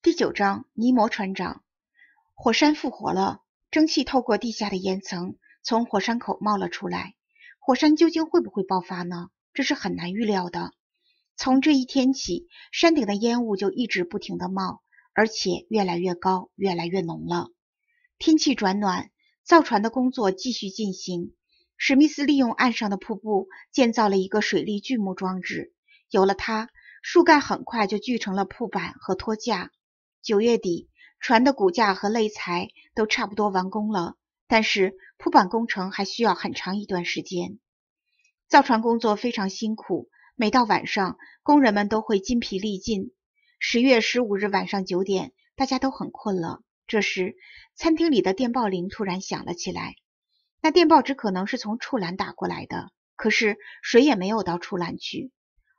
第九章，尼摩船长，火山复活了，蒸汽透过地下的岩层，从火山口冒了出来。火山究竟会不会爆发呢？这是很难预料的。从这一天起，山顶的烟雾就一直不停的冒，而且越来越高，越来越浓了。天气转暖，造船的工作继续进行。史密斯利用岸上的瀑布建造了一个水利锯木装置，有了它，树干很快就锯成了铺板和托架。九月底，船的骨架和肋材都差不多完工了，但是铺板工程还需要很长一段时间。造船工作非常辛苦，每到晚上，工人们都会筋疲力尽。十月十五日晚上九点，大家都很困了。这时，餐厅里的电报铃突然响了起来。那电报只可能是从处栏打过来的，可是谁也没有到处栏去。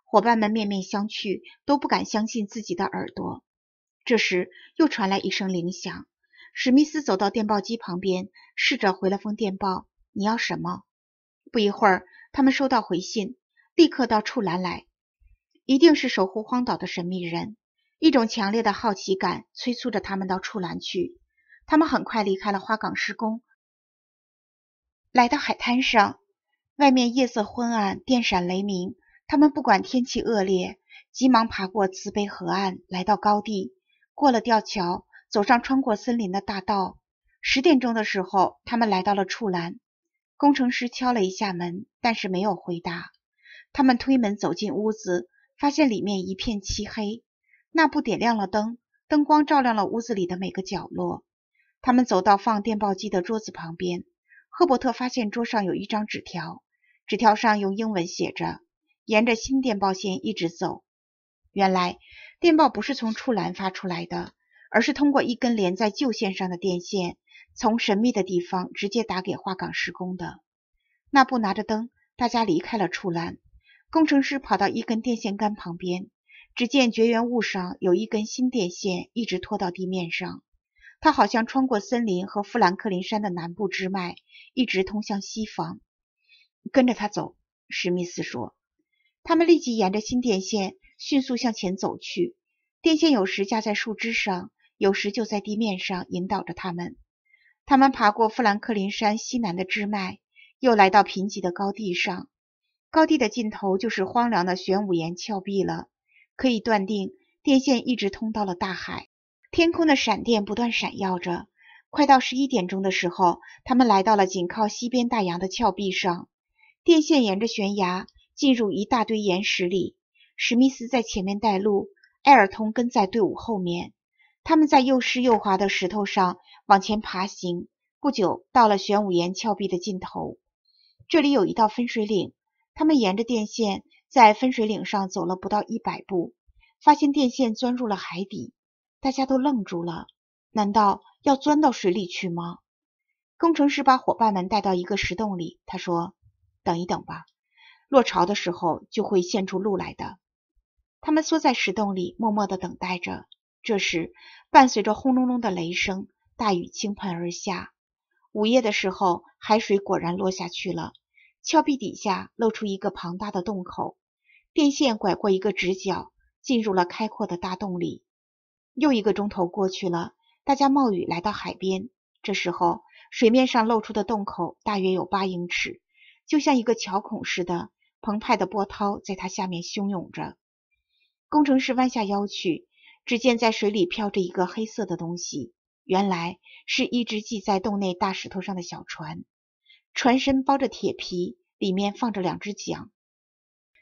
伙伴们面面相觑，都不敢相信自己的耳朵。这时又传来一声铃响，史密斯走到电报机旁边，试着回了封电报：“你要什么？”不一会儿，他们收到回信，立刻到处栏来。一定是守护荒岛的神秘人。一种强烈的好奇感催促着他们到处栏去。他们很快离开了花岗施工，来到海滩上。外面夜色昏暗，电闪雷鸣。他们不管天气恶劣，急忙爬过慈悲河岸，来到高地。过了吊桥，走上穿过森林的大道。十点钟的时候，他们来到了处栏。工程师敲了一下门，但是没有回答。他们推门走进屋子，发现里面一片漆黑。那不点亮了灯，灯光照亮了屋子里的每个角落。他们走到放电报机的桌子旁边，赫伯特发现桌上有一张纸条，纸条上用英文写着：“沿着新电报线一直走。”原来。电报不是从处栏发出来的，而是通过一根连在旧线上的电线，从神秘的地方直接打给花岗施工的。纳布拿着灯，大家离开了处栏。工程师跑到一根电线杆旁边，只见绝缘物上有一根新电线，一直拖到地面上。它好像穿过森林和富兰克林山的南部支脉，一直通向西方。跟着他走，史密斯说。他们立即沿着新电线。迅速向前走去，电线有时架在树枝上，有时就在地面上引导着他们。他们爬过富兰克林山西南的支脉，又来到贫瘠的高地上。高地的尽头就是荒凉的玄武岩峭壁了。可以断定，电线一直通到了大海。天空的闪电不断闪耀着。快到十一点钟的时候，他们来到了紧靠西边大洋的峭壁上。电线沿着悬崖进入一大堆岩石里。史密斯在前面带路，艾尔通跟在队伍后面。他们在又湿又滑的石头上往前爬行。不久，到了玄武岩峭壁的尽头，这里有一道分水岭。他们沿着电线，在分水岭上走了不到一百步，发现电线钻入了海底。大家都愣住了，难道要钻到水里去吗？工程师把伙伴们带到一个石洞里，他说：“等一等吧，落潮的时候就会现出路来的。”他们缩在石洞里，默默的等待着。这时，伴随着轰隆隆的雷声，大雨倾盆而下。午夜的时候，海水果然落下去了，峭壁底下露出一个庞大的洞口，电线拐过一个直角，进入了开阔的大洞里。又一个钟头过去了，大家冒雨来到海边。这时候，水面上露出的洞口大约有八英尺，就像一个桥孔似的，澎湃的波涛在它下面汹涌着。工程师弯下腰去，只见在水里漂着一个黑色的东西，原来是一只系在洞内大石头上的小船，船身包着铁皮，里面放着两只桨。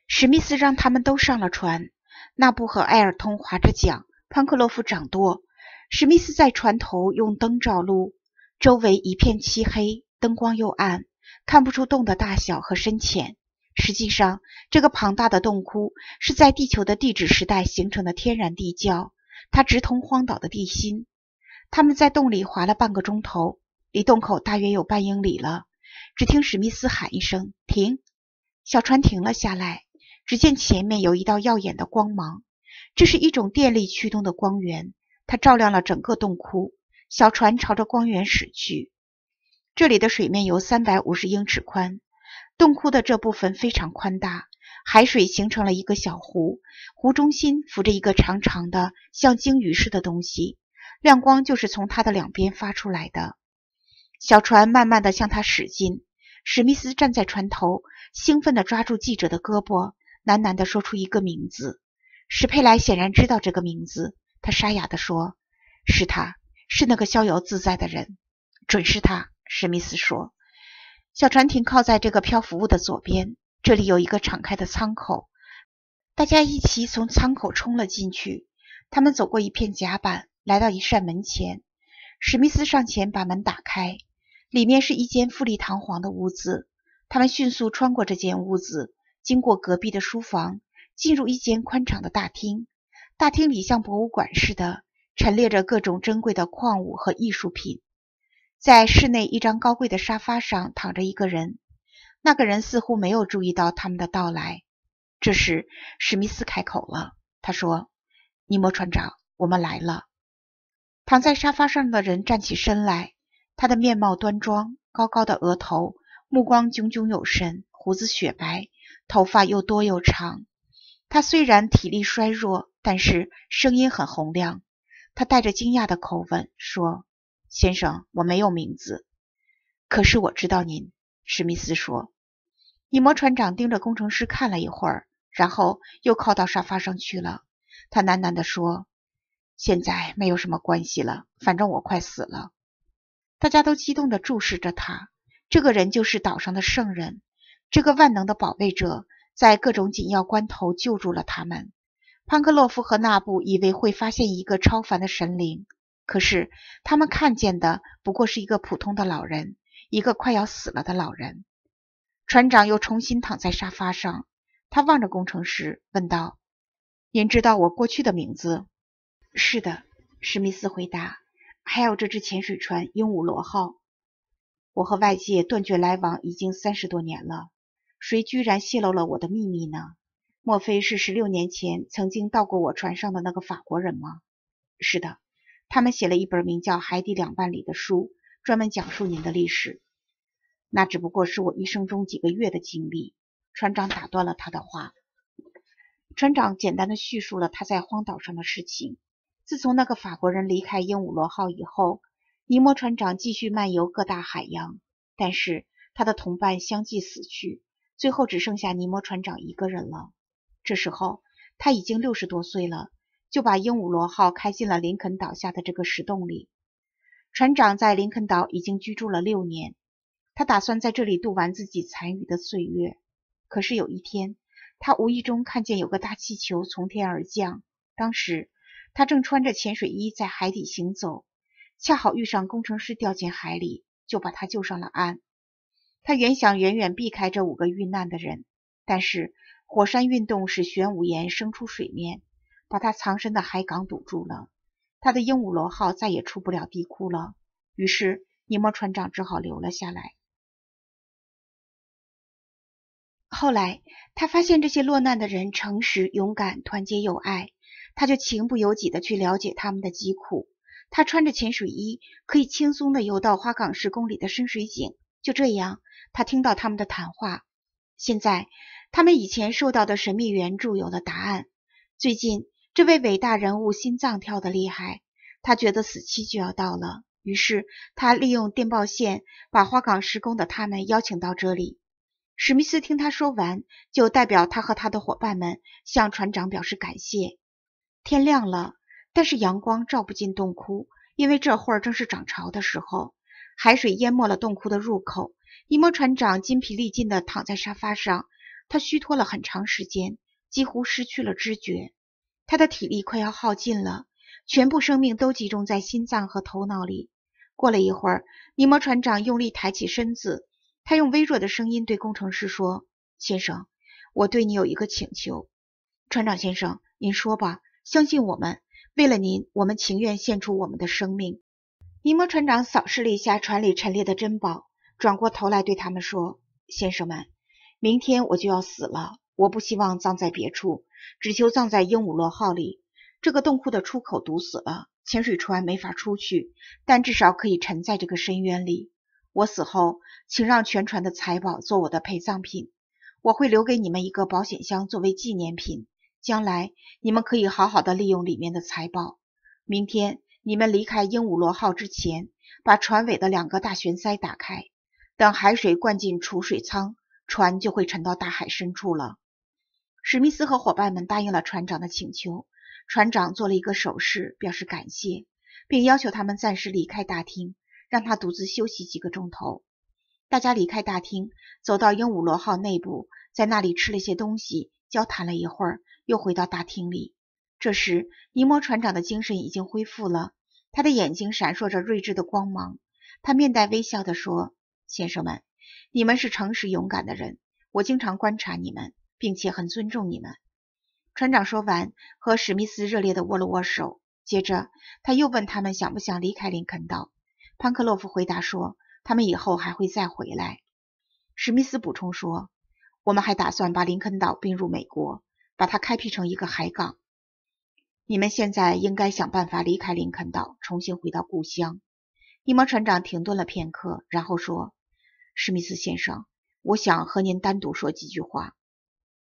史密斯让他们都上了船，纳布和艾尔通划着桨，潘克洛夫掌舵，史密斯在船头用灯照路，周围一片漆黑，灯光又暗，看不出洞的大小和深浅。实际上，这个庞大的洞窟是在地球的地质时代形成的天然地窖，它直通荒岛的地心。他们在洞里划了半个钟头，离洞口大约有半英里了。只听史密斯喊一声“停”，小船停了下来。只见前面有一道耀眼的光芒，这是一种电力驱动的光源，它照亮了整个洞窟。小船朝着光源驶去，这里的水面有三百五十英尺宽。洞窟的这部分非常宽大，海水形成了一个小湖，湖中心浮着一个长长的像鲸鱼似的东西，亮光就是从它的两边发出来的。小船慢慢地向它驶近，史密斯站在船头，兴奋地抓住记者的胳膊，喃喃地说出一个名字。史佩莱显然知道这个名字，他沙哑地说：“是他，是那个逍遥自在的人，准是他。”史密斯说。小船停靠在这个漂浮物的左边，这里有一个敞开的舱口，大家一起从舱口冲了进去。他们走过一片甲板，来到一扇门前，史密斯上前把门打开，里面是一间富丽堂皇的屋子。他们迅速穿过这间屋子，经过隔壁的书房，进入一间宽敞的大厅。大厅里像博物馆似的，陈列着各种珍贵的矿物和艺术品。在室内一张高贵的沙发上躺着一个人，那个人似乎没有注意到他们的到来。这时，史密斯开口了，他说：“尼摩船长，我们来了。”躺在沙发上的人站起身来，他的面貌端庄，高高的额头，目光炯炯有神，胡子雪白，头发又多又长。他虽然体力衰弱，但是声音很洪亮。他带着惊讶的口吻说。先生，我没有名字，可是我知道您。”史密斯说。尼摩船长盯着工程师看了一会儿，然后又靠到沙发上去了。他喃喃地说：“现在没有什么关系了，反正我快死了。”大家都激动地注视着他。这个人就是岛上的圣人，这个万能的保卫者，在各种紧要关头救助了他们。潘克洛夫和纳布以为会发现一个超凡的神灵。可是他们看见的不过是一个普通的老人，一个快要死了的老人。船长又重新躺在沙发上，他望着工程师问道：“您知道我过去的名字？”“是的。”史密斯回答。“还有这只潜水船‘鹦鹉螺号’。我和外界断绝来往已经三十多年了。谁居然泄露了我的秘密呢？莫非是十六年前曾经到过我船上的那个法国人吗？”“是的。”他们写了一本名叫《海底两万里》的书，专门讲述您的历史。那只不过是我一生中几个月的经历。船长打断了他的话。船长简单的叙述了他在荒岛上的事情。自从那个法国人离开鹦鹉螺号以后，尼摩船长继续漫游各大海洋。但是他的同伴相继死去，最后只剩下尼摩船长一个人了。这时候他已经六十多岁了。就把鹦鹉螺号开进了林肯岛下的这个石洞里。船长在林肯岛已经居住了六年，他打算在这里度完自己残余的岁月。可是有一天，他无意中看见有个大气球从天而降。当时他正穿着潜水衣在海底行走，恰好遇上工程师掉进海里，就把他救上了岸。他原想远远避开这五个遇难的人，但是火山运动使玄武岩升出水面。把他藏身的海港堵住了，他的鹦鹉螺号再也出不了地库了。于是，尼摩船长只好留了下来。后来，他发现这些落难的人诚实、勇敢、团结友爱，他就情不由己地去了解他们的疾苦。他穿着潜水衣，可以轻松地游到花岗十公里的深水井。就这样，他听到他们的谈话。现在，他们以前受到的神秘援助有了答案。最近。这位伟大人物心脏跳得厉害，他觉得死期就要到了。于是他利用电报线把花岗石工的他们邀请到这里。史密斯听他说完，就代表他和他的伙伴们向船长表示感谢。天亮了，但是阳光照不进洞窟，因为这会儿正是涨潮的时候，海水淹没了洞窟的入口。尼摩船长筋疲力尽地躺在沙发上，他虚脱了很长时间，几乎失去了知觉。他的体力快要耗尽了，全部生命都集中在心脏和头脑里。过了一会儿，尼摩船长用力抬起身子，他用微弱的声音对工程师说：“先生，我对你有一个请求。”“船长先生，您说吧，相信我们，为了您，我们情愿献出我们的生命。”尼摩船长扫视了一下船里陈列的珍宝，转过头来对他们说：“先生们，明天我就要死了。”我不希望葬在别处，只求葬在鹦鹉螺号里。这个洞窟的出口堵死了，潜水船没法出去，但至少可以沉在这个深渊里。我死后，请让全船的财宝做我的陪葬品。我会留给你们一个保险箱作为纪念品，将来你们可以好好的利用里面的财宝。明天你们离开鹦鹉螺号之前，把船尾的两个大悬塞打开，等海水灌进储水舱，船就会沉到大海深处了。史密斯和伙伴们答应了船长的请求，船长做了一个手势表示感谢，并要求他们暂时离开大厅，让他独自休息几个钟头。大家离开大厅，走到鹦鹉螺号内部，在那里吃了些东西，交谈了一会儿，又回到大厅里。这时，尼摩船长的精神已经恢复了，他的眼睛闪烁着睿智的光芒。他面带微笑地说：“先生们，你们是诚实勇敢的人，我经常观察你们。”并且很尊重你们，船长说完，和史密斯热烈的握了握手。接着他又问他们想不想离开林肯岛。潘克洛夫回答说，他们以后还会再回来。史密斯补充说，我们还打算把林肯岛并入美国，把它开辟成一个海港。你们现在应该想办法离开林肯岛，重新回到故乡。尼摩船长停顿了片刻，然后说：“史密斯先生，我想和您单独说几句话。”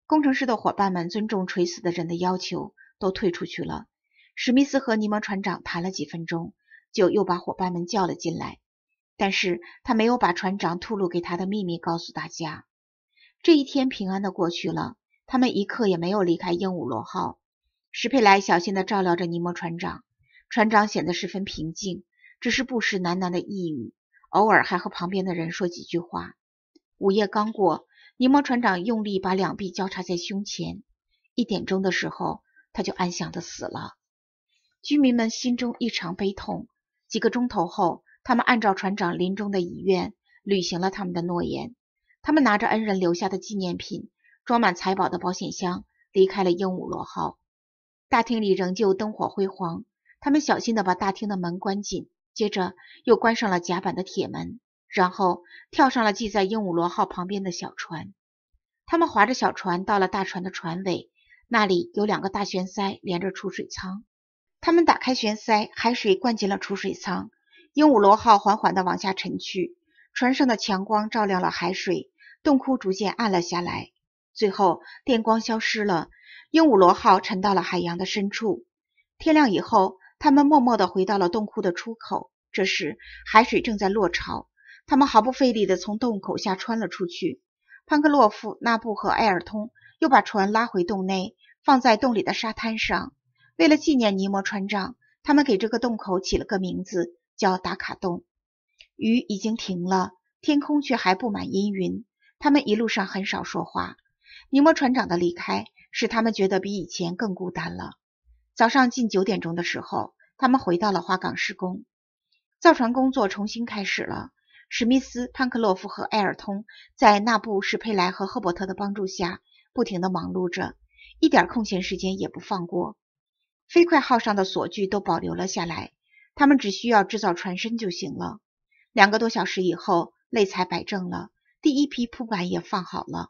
工程师的伙伴们尊重垂死的人的要求，都退出去了。史密斯和尼摩船长谈了几分钟，就又把伙伴们叫了进来。但是他没有把船长吐露给他的秘密告诉大家。这一天平安的过去了，他们一刻也没有离开鹦鹉螺号。史佩莱小心地照料着尼摩船长，船长显得十分平静，只是不时喃喃的呓语，偶尔还和旁边的人说几句话。午夜刚过。尼摩船长用力把两臂交叉在胸前。一点钟的时候，他就安详的死了。居民们心中异常悲痛。几个钟头后，他们按照船长临终的遗愿，履行了他们的诺言。他们拿着恩人留下的纪念品，装满财宝的保险箱，离开了鹦鹉螺号。大厅里仍旧灯火辉煌。他们小心的把大厅的门关紧，接着又关上了甲板的铁门。然后跳上了系在鹦鹉螺号旁边的小船，他们划着小船到了大船的船尾，那里有两个大悬塞连着储水舱。他们打开悬塞，海水灌进了储水舱，鹦鹉螺号缓缓地往下沉去。船上的强光照亮了海水，洞窟逐渐暗了下来，最后电光消失了，鹦鹉螺号沉到了海洋的深处。天亮以后，他们默默地回到了洞窟的出口。这时海水正在落潮。他们毫不费力地从洞口下穿了出去。潘克洛夫、纳布和埃尔通又把船拉回洞内，放在洞里的沙滩上。为了纪念尼摩船长，他们给这个洞口起了个名字，叫达卡洞。雨已经停了，天空却还布满阴云。他们一路上很少说话。尼摩船长的离开使他们觉得比以前更孤单了。早上近九点钟的时候，他们回到了花岗施工，造船工作重新开始了。史密斯、潘克洛夫和埃尔通在那布、什佩莱和赫伯特的帮助下，不停地忙碌着，一点空闲时间也不放过。飞快号上的锁具都保留了下来，他们只需要制造船身就行了。两个多小时以后，肋材摆正了，第一批铺板也放好了。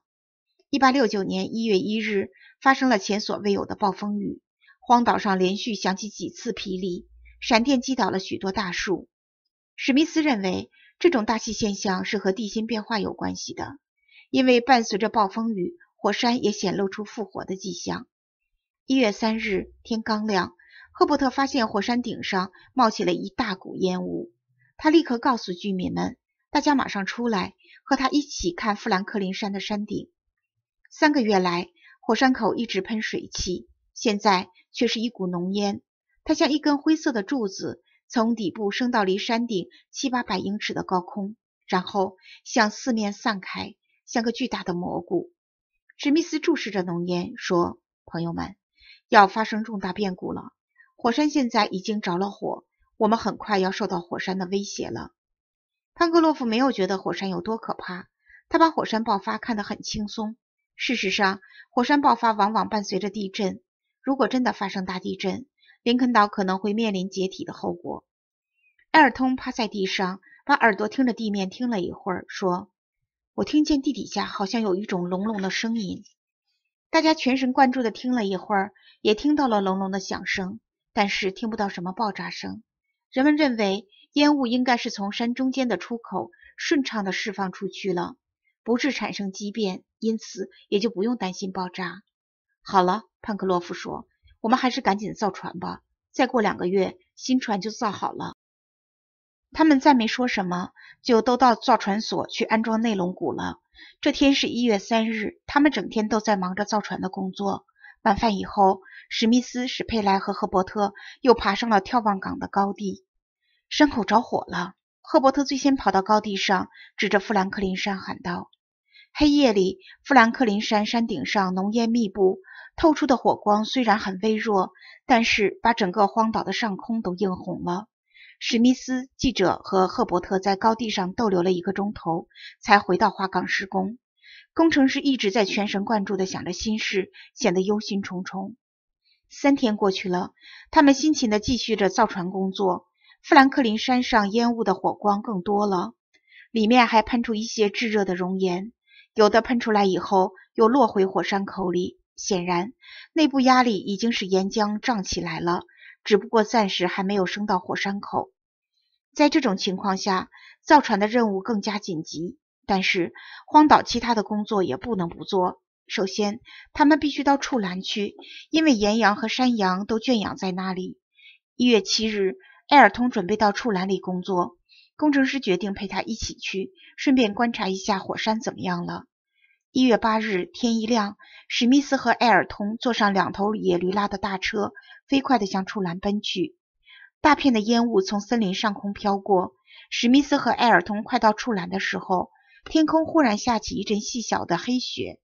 1869年1月1日，发生了前所未有的暴风雨，荒岛上连续响起几次霹雳，闪电击倒了许多大树。史密斯认为。这种大气现象是和地心变化有关系的，因为伴随着暴风雨，火山也显露出复活的迹象。一月三日，天刚亮，赫伯特发现火山顶上冒起了一大股烟雾，他立刻告诉居民们：“大家马上出来，和他一起看富兰克林山的山顶。”三个月来，火山口一直喷水汽，现在却是一股浓烟，它像一根灰色的柱子。从底部升到离山顶七八百英尺的高空，然后向四面散开，像个巨大的蘑菇。史密斯注视着浓烟，说：“朋友们，要发生重大变故了。火山现在已经着了火，我们很快要受到火山的威胁了。”潘格洛夫没有觉得火山有多可怕，他把火山爆发看得很轻松。事实上，火山爆发往往伴随着地震。如果真的发生大地震，林肯岛可能会面临解体的后果。埃尔通趴在地上，把耳朵听着地面，听了一会儿，说：“我听见地底下好像有一种隆隆的声音。”大家全神贯注的听了一会儿，也听到了隆隆的响声，但是听不到什么爆炸声。人们认为烟雾应该是从山中间的出口顺畅的释放出去了，不致产生畸变，因此也就不用担心爆炸。好了，潘克洛夫说。我们还是赶紧造船吧，再过两个月，新船就造好了。他们再没说什么，就都到造船所去安装内龙骨了。这天是一月三日，他们整天都在忙着造船的工作。晚饭以后，史密斯、史佩莱和赫伯特又爬上了眺望港的高地。山口着火了，赫伯特最先跑到高地上，指着富兰克林山喊道：“黑夜里，富兰克林山山顶上浓烟密布。”透出的火光虽然很微弱，但是把整个荒岛的上空都映红了。史密斯记者和赫伯特在高地上逗留了一个钟头，才回到花岗石工。工程师一直在全神贯注的想着心事，显得忧心忡忡。三天过去了，他们辛勤的继续着造船工作。富兰克林山上烟雾的火光更多了，里面还喷出一些炙热的熔岩，有的喷出来以后又落回火山口里。显然，内部压力已经使岩浆涨起来了，只不过暂时还没有升到火山口。在这种情况下，造船的任务更加紧急，但是荒岛其他的工作也不能不做。首先，他们必须到处栏去，因为岩羊和山羊都圈养在那里。一月七日，艾尔通准备到处栏里工作，工程师决定陪他一起去，顺便观察一下火山怎么样了。一月八日天一亮，史密斯和艾尔通坐上两头野驴拉的大车，飞快地向处栏奔去。大片的烟雾从森林上空飘过。史密斯和艾尔通快到处栏的时候，天空忽然下起一阵细小的黑雪，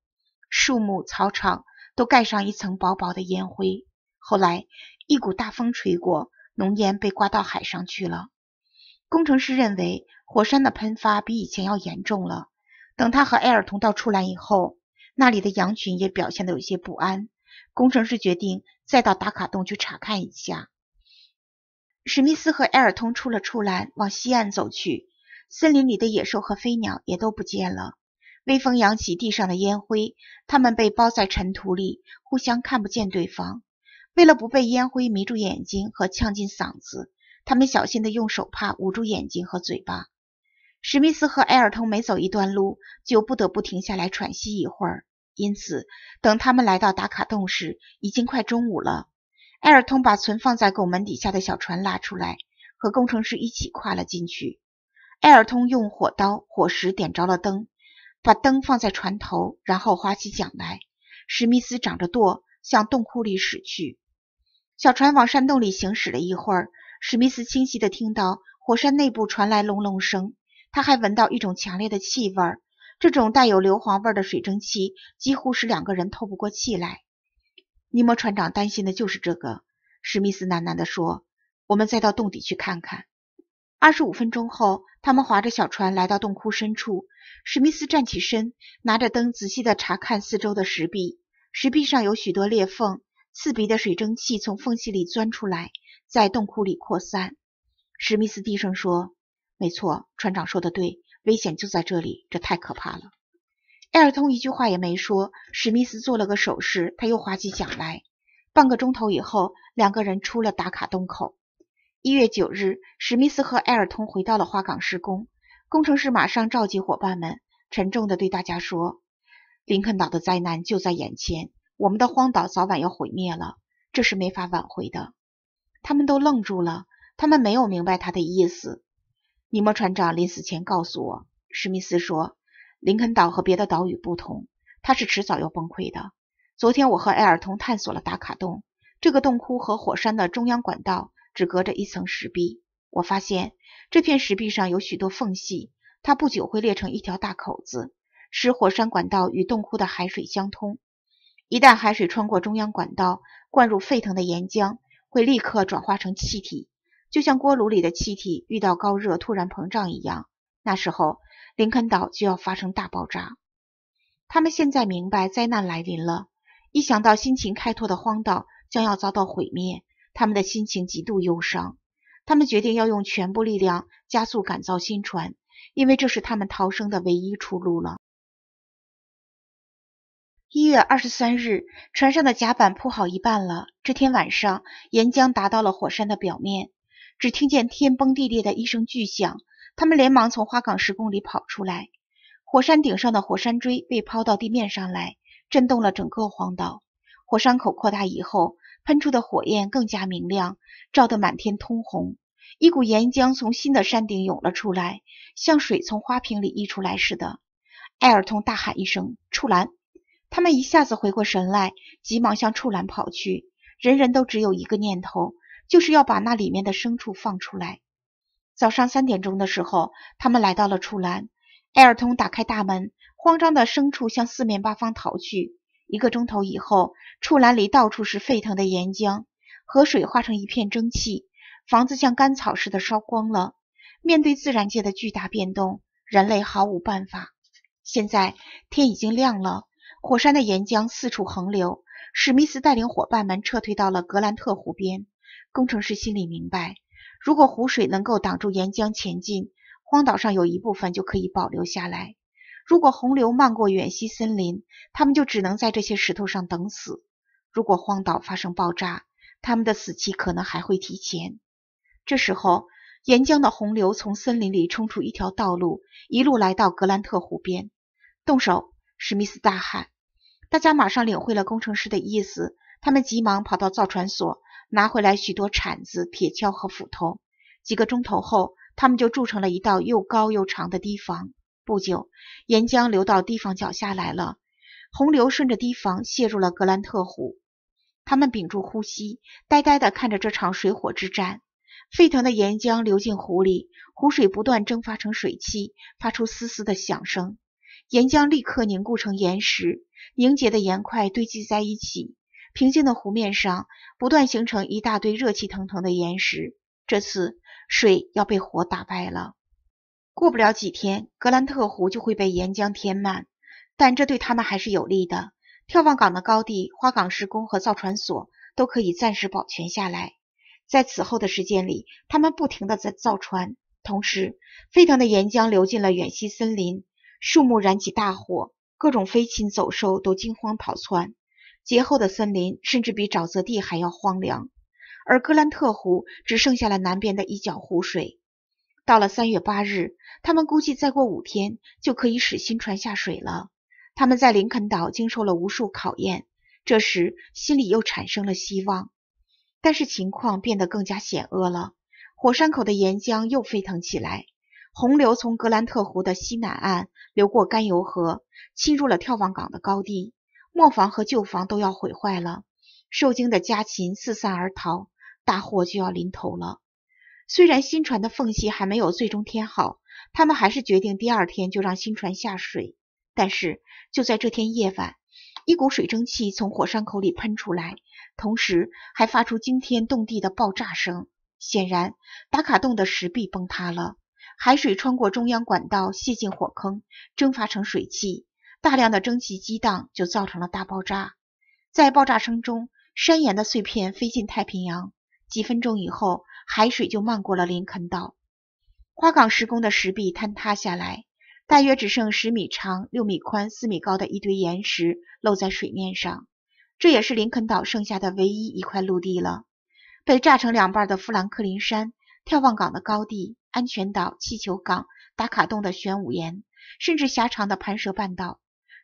树木、草场都盖上一层薄薄的烟灰。后来，一股大风吹过，浓烟被刮到海上去了。工程师认为，火山的喷发比以前要严重了。等他和艾尔同道出来以后，那里的羊群也表现的有些不安。工程师决定再到打卡洞去查看一下。史密斯和艾尔通出了出来，往西岸走去。森林里的野兽和飞鸟也都不见了。微风扬起地上的烟灰，他们被包在尘土里，互相看不见对方。为了不被烟灰迷住眼睛和呛进嗓子，他们小心的用手帕捂住眼睛和嘴巴。史密斯和埃尔通每走一段路，就不得不停下来喘息一会儿。因此，等他们来到打卡洞时，已经快中午了。埃尔通把存放在拱门底下的小船拉出来，和工程师一起跨了进去。埃尔通用火刀火石点着了灯，把灯放在船头，然后划起桨来。史密斯掌着舵，向洞窟里驶去。小船往山洞里行驶了一会儿，史密斯清晰地听到火山内部传来隆隆声。他还闻到一种强烈的气味，这种带有硫磺味的水蒸气几乎使两个人透不过气来。尼摩船长担心的就是这个。史密斯喃喃地说：“我们再到洞底去看看。”二十五分钟后，他们划着小船来到洞窟深处。史密斯站起身，拿着灯仔细地查看四周的石壁。石壁上有许多裂缝，刺鼻的水蒸气从缝隙里钻出来，在洞窟里扩散。史密斯低声说。没错，船长说的对，危险就在这里，这太可怕了。埃尔通一句话也没说，史密斯做了个手势，他又划起桨来。半个钟头以后，两个人出了打卡洞口。一月九日，史密斯和埃尔通回到了花岗施工。工程师马上召集伙伴们，沉重地对大家说：“林肯岛的灾难就在眼前，我们的荒岛早晚要毁灭了，这是没法挽回的。”他们都愣住了，他们没有明白他的意思。尼摩船长临死前告诉我，史密斯说，林肯岛和别的岛屿不同，它是迟早要崩溃的。昨天我和埃尔通探索了达卡洞，这个洞窟和火山的中央管道只隔着一层石壁。我发现这片石壁上有许多缝隙，它不久会裂成一条大口子，使火山管道与洞窟的海水相通。一旦海水穿过中央管道，灌入沸腾的岩浆，会立刻转化成气体。就像锅炉里的气体遇到高热突然膨胀一样，那时候林肯岛就要发生大爆炸。他们现在明白灾难来临了，一想到辛勤开拓的荒岛将要遭到毁灭，他们的心情极度忧伤。他们决定要用全部力量加速赶造新船，因为这是他们逃生的唯一出路了。一月二十三日，船上的甲板铺好一半了。这天晚上，岩浆达到了火山的表面。只听见天崩地裂的一声巨响，他们连忙从花岗石宫里跑出来。火山顶上的火山锥被抛到地面上来，震动了整个荒岛。火山口扩大以后，喷出的火焰更加明亮，照得满天通红。一股岩浆从新的山顶涌了出来，像水从花瓶里溢出来似的。艾尔通大喊一声：“触栏！”他们一下子回过神来，急忙向触栏跑去。人人都只有一个念头。就是要把那里面的牲畜放出来。早上三点钟的时候，他们来到了畜栏。埃尔通打开大门，慌张的牲畜向四面八方逃去。一个钟头以后，畜栏里到处是沸腾的岩浆，河水化成一片蒸汽，房子像干草似的烧光了。面对自然界的巨大变动，人类毫无办法。现在天已经亮了，火山的岩浆四处横流。史密斯带领伙伴们撤退到了格兰特湖边。工程师心里明白，如果湖水能够挡住岩浆前进，荒岛上有一部分就可以保留下来；如果洪流漫过远西森林，他们就只能在这些石头上等死；如果荒岛发生爆炸，他们的死期可能还会提前。这时候，岩浆的洪流从森林里冲出一条道路，一路来到格兰特湖边。动手！史密斯大喊。大家马上领会了工程师的意思，他们急忙跑到造船所。拿回来许多铲子、铁锹和斧头，几个钟头后，他们就筑成了一道又高又长的堤防。不久，岩浆流到堤防脚下来了，洪流顺着堤防泄入了格兰特湖。他们屏住呼吸，呆呆地看着这场水火之战。沸腾的岩浆流进湖里，湖水不断蒸发成水汽，发出嘶嘶的响声。岩浆立刻凝固成岩石，凝结的岩块堆积在一起。平静的湖面上不断形成一大堆热气腾腾的岩石，这次水要被火打败了。过不了几天，格兰特湖就会被岩浆填满，但这对他们还是有利的。眺望港的高地、花岗石工和造船所都可以暂时保全下来。在此后的时间里，他们不停的在造船，同时沸腾的岩浆流进了远西森林，树木燃起大火，各种飞禽走兽都惊慌逃窜。劫后的森林甚至比沼泽地还要荒凉，而格兰特湖只剩下了南边的一角湖水。到了三月八日，他们估计再过五天就可以使新船下水了。他们在林肯岛经受了无数考验，这时心里又产生了希望。但是情况变得更加险恶了，火山口的岩浆又沸腾起来，洪流从格兰特湖的西南岸流过甘油河，侵入了眺望港的高地。磨房和旧房都要毁坏了，受惊的家禽四散而逃，大祸就要临头了。虽然新船的缝隙还没有最终填好，他们还是决定第二天就让新船下水。但是就在这天夜晚，一股水蒸气从火山口里喷出来，同时还发出惊天动地的爆炸声。显然，打卡洞的石壁崩塌了，海水穿过中央管道泄进火坑，蒸发成水汽。大量的蒸汽激荡就造成了大爆炸，在爆炸声中，山岩的碎片飞进太平洋。几分钟以后，海水就漫过了林肯岛。花岗石工的石壁坍塌下来，大约只剩十米长、六米宽、四米高的一堆岩石露在水面上。这也是林肯岛剩下的唯一一块陆地了。被炸成两半的富兰克林山、眺望港的高地、安全岛、气球港、打卡洞的玄武岩，甚至狭长的盘蛇半岛。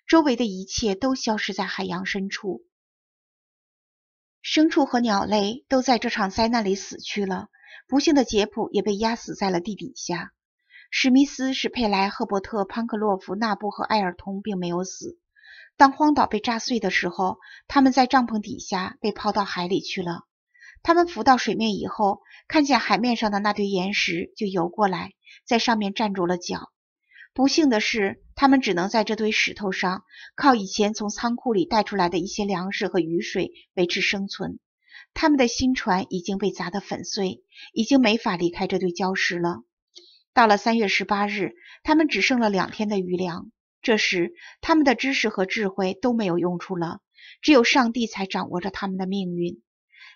周围的一切都消失在海洋深处，牲畜和鸟类都在这场灾难里死去了。不幸的杰普也被压死在了地底下。史密斯、史佩莱、赫伯特、潘克洛夫、纳布和艾尔通并没有死。当荒岛被炸碎的时候，他们在帐篷底下被抛到海里去了。他们浮到水面以后，看见海面上的那堆岩石，就游过来，在上面站住了脚。不幸的是，他们只能在这堆石头上，靠以前从仓库里带出来的一些粮食和雨水维持生存。他们的新船已经被砸得粉碎，已经没法离开这堆礁石了。到了三月十八日，他们只剩了两天的余粮。这时，他们的知识和智慧都没有用处了，只有上帝才掌握着他们的命运。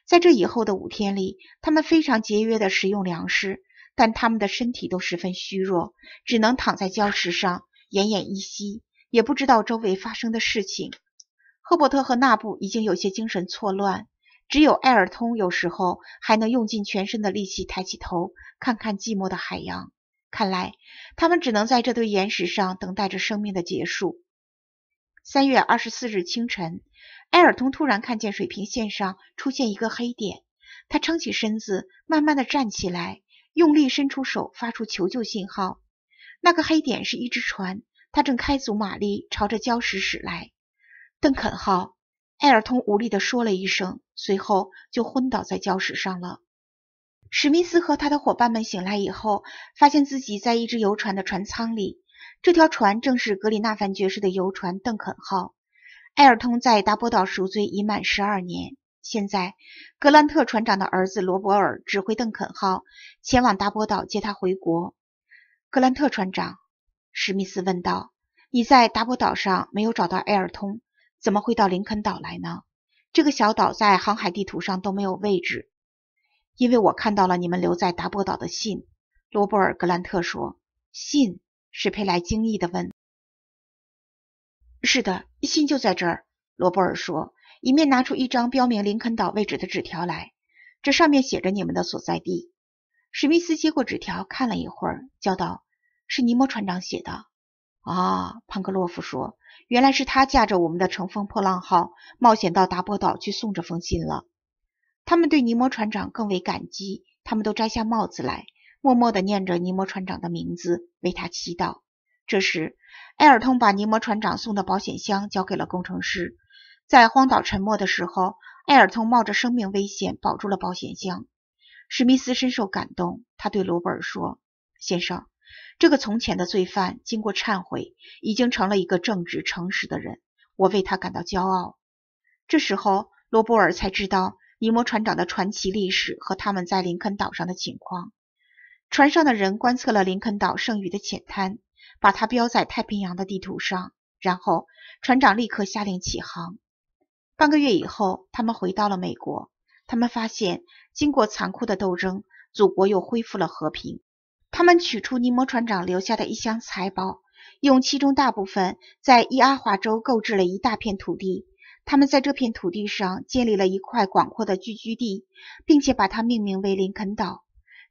在这以后的五天里，他们非常节约的食用粮食。但他们的身体都十分虚弱，只能躺在礁石上，奄奄一息，也不知道周围发生的事情。赫伯特和纳布已经有些精神错乱，只有艾尔通有时候还能用尽全身的力气抬起头，看看寂寞的海洋。看来他们只能在这堆岩石上等待着生命的结束。三月二十四日清晨，艾尔通突然看见水平线上出现一个黑点，他撑起身子，慢慢的站起来。用力伸出手，发出求救信号。那个黑点是一只船，它正开足马力朝着礁石驶来。邓肯号，艾尔通无力地说了一声，随后就昏倒在礁石上了。史密斯和他的伙伴们醒来以后，发现自己在一只游船的船舱里。这条船正是格里纳凡爵士的游船邓肯号。艾尔通在达波岛赎罪已满十二年。现在，格兰特船长的儿子罗伯尔指挥邓肯号前往达波岛接他回国。格兰特船长，史密斯问道：“你在达波岛上没有找到埃尔通，怎么会到林肯岛来呢？这个小岛在航海地图上都没有位置。”“因为我看到了你们留在达波岛的信。”罗伯尔·格兰特说。“信？”史佩莱惊异地问。“是的，信就在这儿。”罗布尔说：“一面拿出一张标明林肯岛位置的纸条来，这上面写着你们的所在地。”史密斯接过纸条看了一会儿，叫道：“是尼摩船长写的。”啊，潘克洛夫说：“原来是他驾着我们的‘乘风破浪号’冒险到达波岛去送这封信了。”他们对尼摩船长更为感激，他们都摘下帽子来，默默地念着尼摩船长的名字，为他祈祷。这时，埃尔通把尼摩船长送的保险箱交给了工程师。在荒岛沉没的时候，艾尔通冒着生命危险保住了保险箱。史密斯深受感动，他对罗布尔说：“先生，这个从前的罪犯经过忏悔，已经成了一个正直诚实的人，我为他感到骄傲。”这时候，罗布尔才知道尼摩船长的传奇历史和他们在林肯岛上的情况。船上的人观测了林肯岛剩余的浅滩，把它标在太平洋的地图上，然后船长立刻下令起航。半个月以后，他们回到了美国。他们发现，经过残酷的斗争，祖国又恢复了和平。他们取出尼摩船长留下的一箱财宝，用其中大部分在伊阿华州购置了一大片土地。他们在这片土地上建立了一块广阔的聚居地，并且把它命名为林肯岛。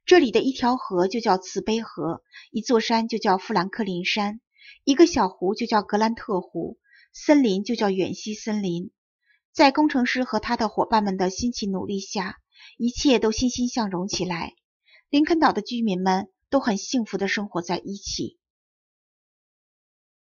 这里的一条河就叫慈悲河，一座山就叫富兰克林山，一个小湖就叫格兰特湖，森林就叫远西森林。在工程师和他的伙伴们的辛勤努力下，一切都欣欣向荣起来。林肯岛的居民们都很幸福的生活在一起。